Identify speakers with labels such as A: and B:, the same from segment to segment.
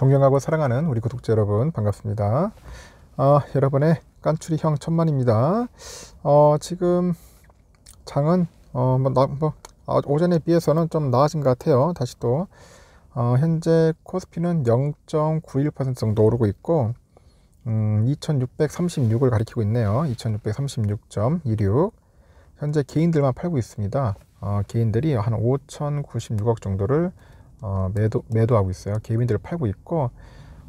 A: 존경하고 사랑하는 우리 구독자 여러분 반갑습니다. 어, 여러분의 깐추리형 천만입니다. 어, 지금 장은 어, 뭐, 나, 뭐, 아, 오전에 비해서는 좀 나아진 것 같아요. 다시 또 어, 현재 코스피는 0.91% 정도 오르고 있고 음, 2636을 가리키고 있네요. 2636.26 현재 개인들만 팔고 있습니다. 어, 개인들이 한 5096억 정도를 어, 매도, 매도하고 있어요. 개인들을 팔고 있고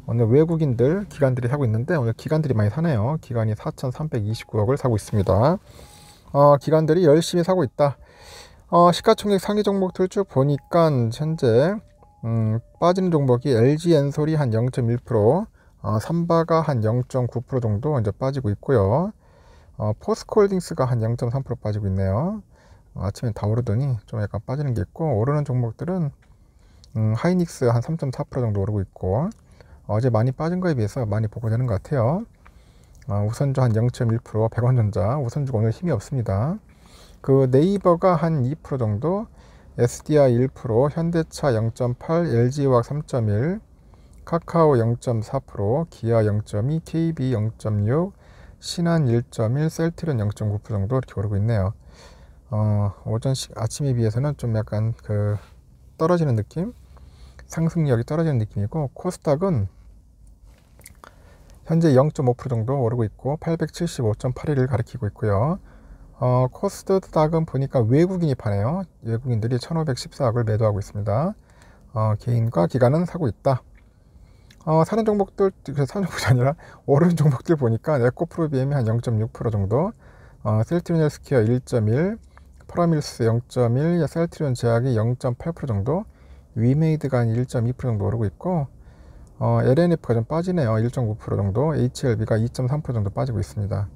A: 오늘 외국인들, 기관들이 사고 있는데 오늘 기관들이 많이 사네요. 기관이 4,329억을 사고 있습니다. 어, 기관들이 열심히 사고 있다. 어, 시가총액 상위 종목들 쭉 보니까 현재 음, 빠지는 종목이 LG 엔솔이 한 0.1%, 어, 삼바가 한 0.9% 정도 이제 빠지고 있고요. 어, 포스코홀딩스가 한 0.3% 빠지고 있네요. 아침에 다 오르더니 좀 약간 빠지는 게 있고 오르는 종목들은 음, 하이닉스 한 3.4% 정도 오르고 있고 어제 많이 빠진 거에 비해서 많이 보고되는 것 같아요. 어, 우선주 한 0.1%, 1원전자 우선주가 오늘 힘이 없습니다. 그 네이버가 한 2% 정도, SDI 1%, 현대차 0.8, LG화학 3.1, 카카오 0.4%, 기아 0.2, KB 0.6, 신한 1.1, 셀트리0.9% 정도 이렇게 오르고 있네요. 어, 오전 시, 아침에 비해서는 좀 약간 그 떨어지는 느낌? 상승력이 떨어지는 느낌이고 코스닥은 현재 0.5% 정도 오르고 있고 875.81을 가리키고 있고요. 어, 코스닥은 보니까 외국인이 파네요. 외국인들이 1514억을 매도하고 있습니다. 어, 개인과 기관은 사고 있다. 어, 사는 종목들, 그 사는 종목이 아니라 오른 종목들 보니까 에코프로비엠이 한 0.6% 정도, 어, 셀트리온 스케어 1.1, 프라밀스 0.1, 셀트리온 제약이 0.8% 정도, 위메이드가 한1.2% 정도 오르고 있고 어, LNF가 좀 빠지네요. 1.9% 정도 HLB가 2.3% 정도 빠지고 있습니다.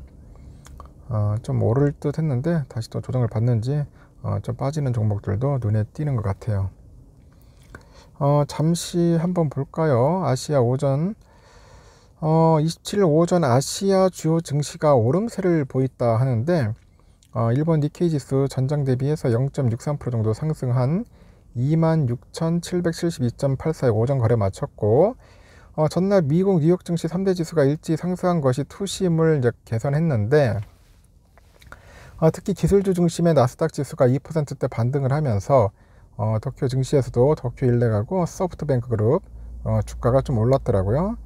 A: 어, 좀 오를 듯 했는데 다시 또 조정을 받는지 어, 좀 빠지는 종목들도 눈에 띄는 것 같아요. 어, 잠시 한번 볼까요? 아시아 오전 어, 27일 오전 아시아 주요 증시가 오름세를 보였다 하는데 어, 일본 니케이 지수 전장 대비해서 0.63% 정도 상승한 26,772.84의 오전 거래 마쳤고 어, 전날 미국 뉴욕 증시 3대 지수가 일찍 상승한 것이 투심을 이제 개선했는데 어, 특히 기술주 중심의 나스닥 지수가 2%대 반등을 하면서 어, 도쿄 증시에서도 도쿄 일레가고 소프트뱅크 그룹 어, 주가가 좀 올랐더라고요.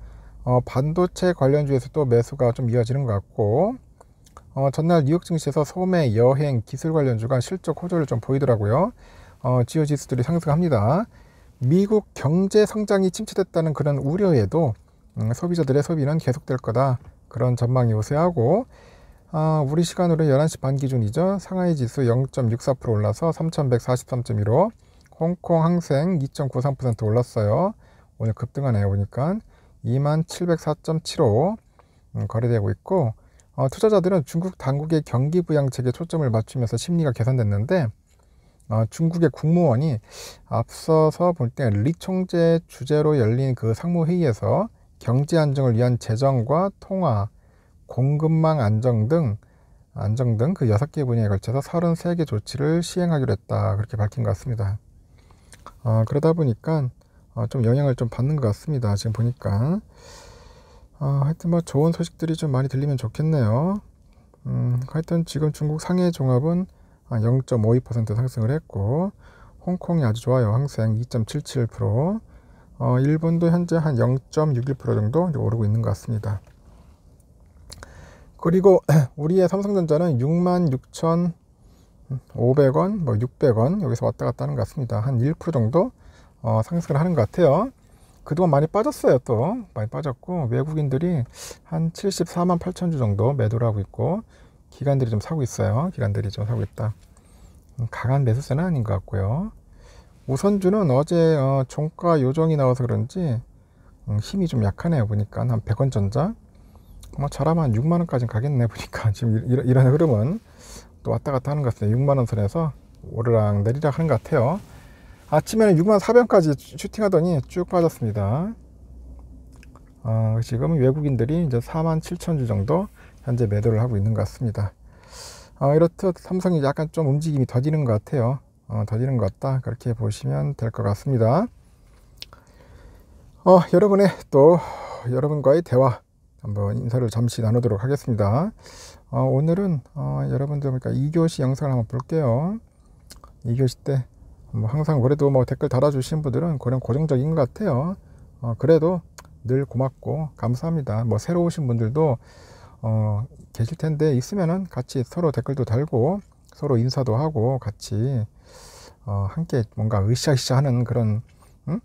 A: 어, 반도체 관련주에서도 매수가 좀 이어지는 것 같고 어, 전날 뉴욕 증시에서 소매, 여행, 기술 관련주가 실적 호조를 좀 보이더라고요. 어, 지오 지수들이 상승합니다. 미국 경제 성장이 침체됐다는 그런 우려에도 음, 소비자들의 소비는 계속될 거다. 그런 전망이 우세하고 아, 우리 시간으로 11시 반 기준이죠. 상하이 지수 0.64% 올라서 3 1 4 3 1로 홍콩 항생 2.93% 올랐어요. 오늘 급등하네요. 보니까 2704.75 음, 거래되고 있고 어, 투자자들은 중국 당국의 경기 부양책에 초점을 맞추면서 심리가 개선됐는데 어, 중국의 국무원이 앞서서 볼 때 리 총재 주제로 열린 그 상무회의에서 경제 안정을 위한 재정과 통화, 공급망 안정 등 안정 등 그 여섯 개 분야에 걸쳐서 33개 조치를 시행하기로 했다 그렇게 밝힌 것 같습니다. 어, 그러다 보니까 어, 좀 영향을 좀 받는 것 같습니다. 지금 보니까 어, 하여튼 뭐 좋은 소식들이 좀 많이 들리면 좋겠네요. 음, 하여튼 지금 중국 상해 종합은 0.52% 아, 상승을 했고 홍콩이 아주 좋아요. 항생 2.77%. 어, 일본도 현재 한 0.61% 정도 오르고 있는 것 같습니다. 그리고 우리의 삼성전자는 66,500원, 뭐 600원 여기서 왔다 갔다 하는 것 같습니다. 한 1% 정도 어, 상승을 하는 것 같아요. 그동안 많이 빠졌어요 또 많이 빠졌고 외국인들이 한 74만 8천 주 정도 매도를 하고 있고 기관들이 좀 사고 있어요. 기관들이 좀 사고 있다. 음, 강한 매수세는 아닌 것 같고요. 우선주는 어제 어, 종가 요정이 나와서 그런지 음, 힘이 좀 약하네요. 보니까 한 100원 전자 뭐 잘하면 한 6만 원까지 가겠네 보니까 지금 이런, 이런 흐름은 또 왔다 갔다 하는 것 같아요. 6만 원 선에서 오르락 내리락 하는 것 같아요. 아침에는 6만 4변까지 슈팅하더니 쭉 빠졌습니다. 어, 지금 외국인들이 이제 4만 7천 주 정도 현재 매도를 하고 있는 것 같습니다. 어, 이렇듯 삼성이 약간 좀 움직임이 더디는 것 같아요. 어, 더디는 것 같다. 그렇게 보시면 될 것 같습니다. 어, 여러분의 또 여러분과의 대화 한번 인사를 잠시 나누도록 하겠습니다. 어, 오늘은 어, 여러분들 그니까 2교시 영상을 한번 볼게요. 2교시 때뭐 항상 그래도 뭐 댓글 달아주신 분들은 그런 고정적인 것 같아요. 어, 그래도 늘 고맙고 감사합니다. 뭐 새로 오신 분들도 어, 계실 텐데 있으면은 같이 서로 댓글도 달고 서로 인사도 하고 같이 어, 함께 뭔가 으쌰으쌰 하는 그런 응?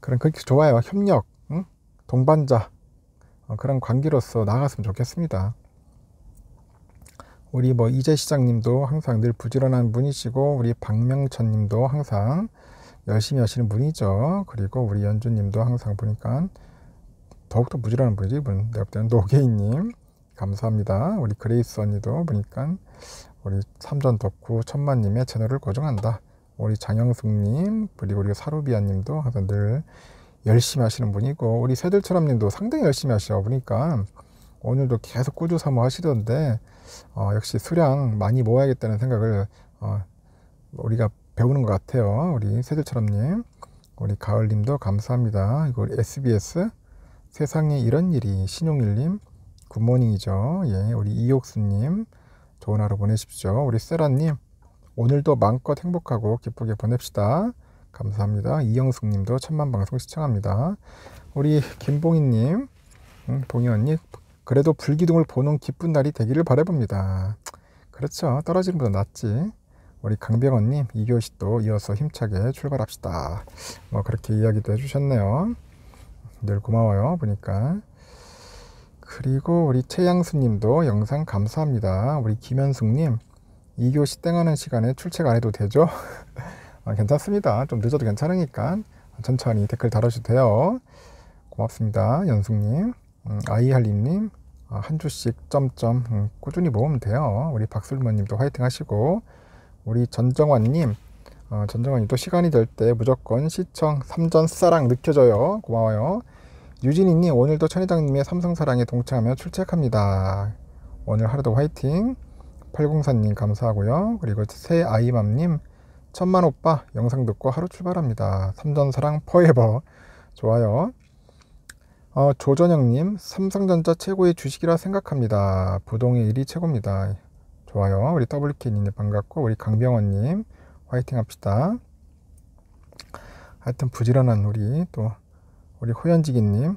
A: 그런 그렇게 좋아요 협력 응? 동반자 어, 그런 관계로서 나갔으면 좋겠습니다 우리 뭐 이재 시장님도 항상 늘 부지런한 분이시고 우리 박명천 님도 항상 열심히 하시는 분이죠 그리고 우리 연주님도 항상 보니까 더욱더 무지라는 분이지 이분 내가 볼때 노게이님 감사합니다 우리 그레이스 언니도 보니까 우리 삼전 덕후 천만님의 채널을 고정한다 우리 장영숙님 그리고 우리 사루비아님도 항상 늘 열심히 하시는 분이고 우리 새들처럼님도 상당히 열심히 하시다 보니까 오늘도 계속 꾸준 사모 하시던데 어, 역시 수량 많이 모아야겠다는 생각을 어, 우리가 배우는 것 같아요 우리 새들처럼님 우리 가을님도 감사합니다 이거 SBS 세상에 이런 일이 신용일님 굿모닝이죠. 예, 우리 이옥수님 좋은 하루 보내십시오. 우리 세라님 오늘도 마음껏 행복하고 기쁘게 보냅시다. 감사합니다. 이영숙님도 천만 방송 시청합니다. 우리 김봉희님, 음, 봉희 언니 그래도 불기둥을 보는 기쁜 날이 되기를 바래봅니다. 그렇죠. 떨어지는 보다 낫지. 우리 강병원님, 이교시 또 이어서 힘차게 출발합시다. 뭐 그렇게 이야기도 해주셨네요. 늘 고마워요. 보니까. 그리고 우리 최양수님도 영상 감사합니다. 우리 김현숙님, 2교시 땡하는 시간에 출첵 안 해도 되죠? 아, 괜찮습니다. 좀 늦어도 괜찮으니까 천천히 댓글 달아주셔도 돼요. 고맙습니다. 연숙님, 음, 아이할림님, 아, 한 주씩 점점 음, 꾸준히 모으면 돼요. 우리 박술모님도 화이팅 하시고 우리 전정환님 어, 전정환이또 시간이 될 때 무조건 시청 삼전 사랑 느껴져요. 고마워요. 유진이님 오늘도 천회장님의 삼성사랑에 동참하며 출첵합니다. 오늘 하루도 화이팅. 804님 감사하고요. 그리고 새 아이맘님 천만 오빠 영상 듣고 하루 출발합니다. 삼전사랑 포에버 좋아요. 어, 조전영님 삼성전자 최고의 주식이라 생각합니다. 부동의 1위 최고입니다. 좋아요. 우리 WK님 반갑고 우리 강병원님 화이팅 합시다. 하여튼 부지런한 우리 또 우리 호연지기님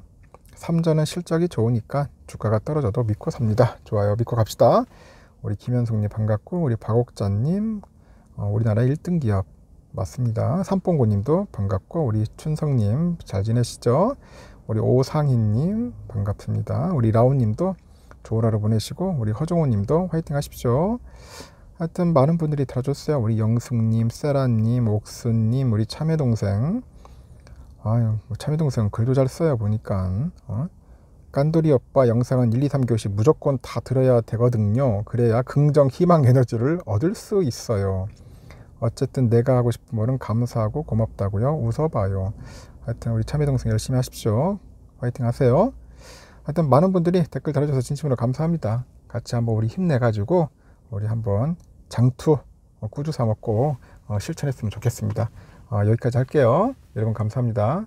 A: 3전은 실적이 좋으니까 주가가 떨어져도 믿고 삽니다. 좋아요. 믿고 갑시다. 우리 김현숙님 반갑고 우리 박옥자님 어, 우리나라 1등 기업 맞습니다. 삼봉고님도 반갑고 우리 춘성님 잘 지내시죠? 우리 오상희님 반갑습니다. 우리 라온님도 좋은 하루 보내시고 우리 허종호님도 화이팅 하십시오. 하여튼 많은 분들이 들어줬어요 우리 영숙님, 세라님, 옥수님, 우리 참외동생. 아유, 뭐 참외동생은 글도 잘 써요, 보니까. 어? 깐돌이 오빠 영상은 1, 2, 3교시 무조건 다 들어야 되거든요. 그래야 긍정, 희망, 에너지를 얻을 수 있어요. 어쨌든 내가 하고 싶은 거는 감사하고 고맙다고요. 웃어봐요. 하여튼 우리 참외동생 열심히 하십시오. 화이팅 하세요. 하여튼 많은 분들이 댓글 달아줘서 진심으로 감사합니다. 같이 한번 우리 힘내가지고 우리 한번 장투 어, 꾸준히 사 먹고 어, 실천했으면 좋겠습니다. 어, 여기까지 할게요. 여러분 감사합니다.